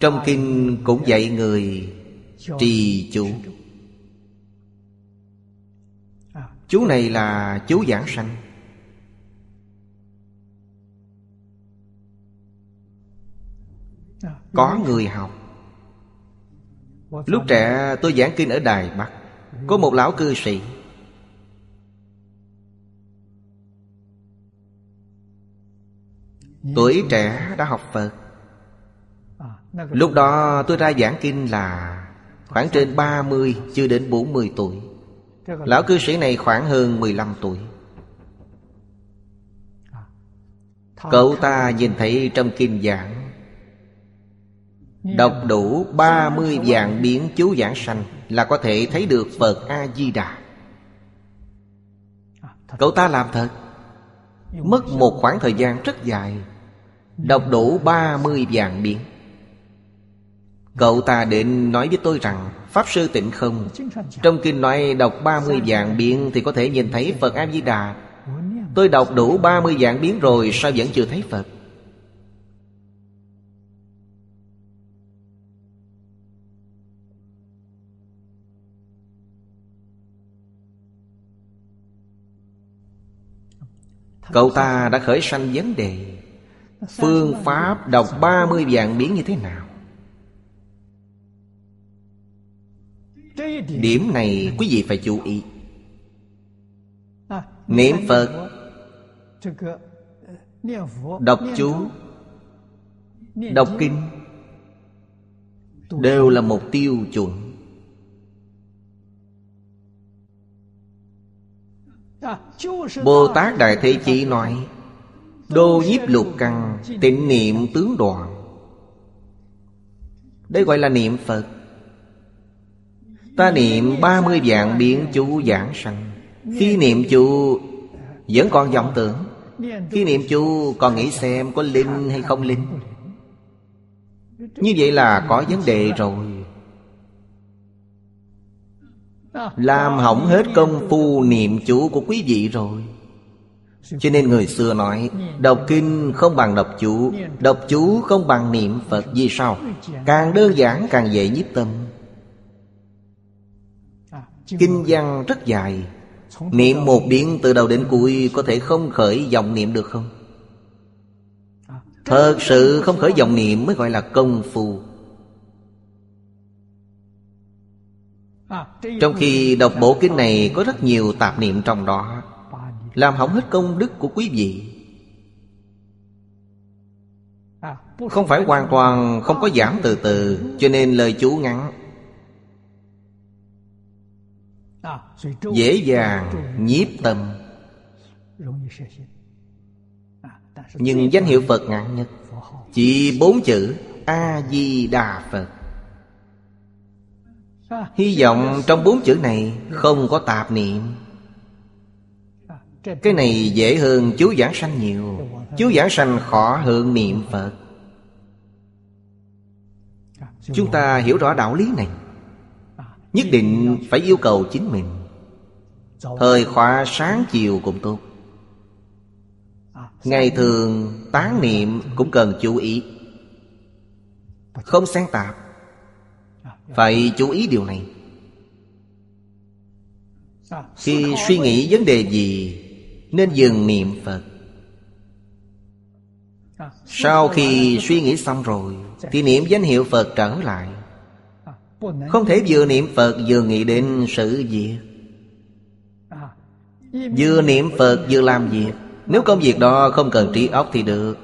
Trong kinh cũng dạy người trì chú Chú này là chú giảng sanh Có người học Lúc trẻ tôi giảng kinh ở Đài Bắc Có một lão cư sĩ Tuổi trẻ đã học Phật Lúc đó tôi ra giảng kinh là Khoảng trên 30 chưa đến 40 tuổi Lão cư sĩ này khoảng hơn 15 tuổi Cậu ta nhìn thấy trong kinh giảng Đọc đủ 30 dạng biến chú giảng sanh Là có thể thấy được Phật A-di-đà Cậu ta làm thật Mất một khoảng thời gian rất dài Đọc đủ 30 dạng biến Cậu ta định nói với tôi rằng Pháp Sư Tịnh Không Trong kinh nói đọc 30 dạng biến Thì có thể nhìn thấy Phật A-di-đà Tôi đọc đủ 30 dạng biến rồi Sao vẫn chưa thấy Phật Cậu ta đã khởi sanh vấn đề Phương pháp đọc 30 dạng biến như thế nào Điểm này quý vị phải chú ý Niệm Phật Đọc chú Đọc kinh Đều là mục tiêu chuẩn Bồ Tát Đại Thế Chí nói Đô nhiếp lục căng Tịnh niệm tướng đoạn Đây gọi là niệm Phật Ta niệm 30 dạng biến chú giảng sanh Khi niệm chú vẫn còn vọng tưởng Khi niệm chú còn nghĩ xem có linh hay không linh Như vậy là có vấn đề rồi Làm hỏng hết công phu niệm chú của quý vị rồi cho nên người xưa nói Đọc kinh không bằng đọc chú Đọc chú không bằng niệm Phật Vì sao? Càng đơn giản càng dễ nhiếp tâm Kinh văn rất dài Niệm một điện từ đầu đến cuối Có thể không khởi dòng niệm được không? Thật sự không khởi dòng niệm mới gọi là công phu Trong khi đọc bộ kinh này có rất nhiều tạp niệm trong đó Làm hỏng hết công đức của quý vị Không phải hoàn toàn không có giảm từ từ Cho nên lời chú ngắn À, dễ dàng nhiếp tâm nhưng danh hiệu phật ngạn nhất chỉ bốn chữ a di đà phật hy vọng trong bốn chữ này không có tạp niệm cái này dễ hơn chú giảng sanh nhiều chú giảng sanh khó hơn niệm phật chúng ta hiểu rõ đạo lý này Nhất định phải yêu cầu chính mình Thời khóa sáng chiều cũng tốt Ngày thường tán niệm cũng cần chú ý Không sáng tạp Phải chú ý điều này Khi suy nghĩ vấn đề gì Nên dừng niệm Phật Sau khi suy nghĩ xong rồi Thì niệm danh hiệu Phật trở lại không thể vừa niệm Phật vừa nghĩ đến sự việc Vừa niệm Phật vừa làm việc Nếu công việc đó không cần trí óc thì được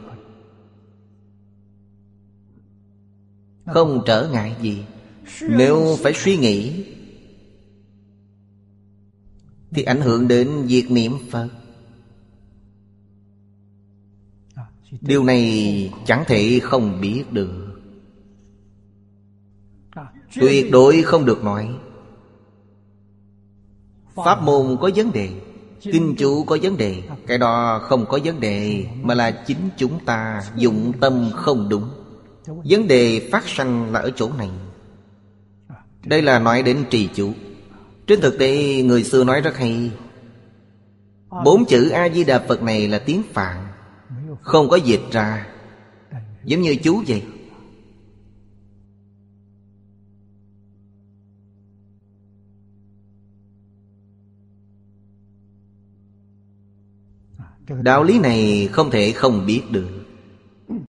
Không trở ngại gì Nếu phải suy nghĩ Thì ảnh hưởng đến việc niệm Phật Điều này chẳng thể không biết được tuyệt đối không được nói pháp môn có vấn đề kinh chú có vấn đề cái đó không có vấn đề mà là chính chúng ta dụng tâm không đúng vấn đề phát sanh là ở chỗ này đây là nói đến trì chủ trên thực tế người xưa nói rất hay Bốn chữ A-di-đà Phật này là tiếng Phạn Không có dịch ra Giống như chú vậy đạo lý này không thể không biết được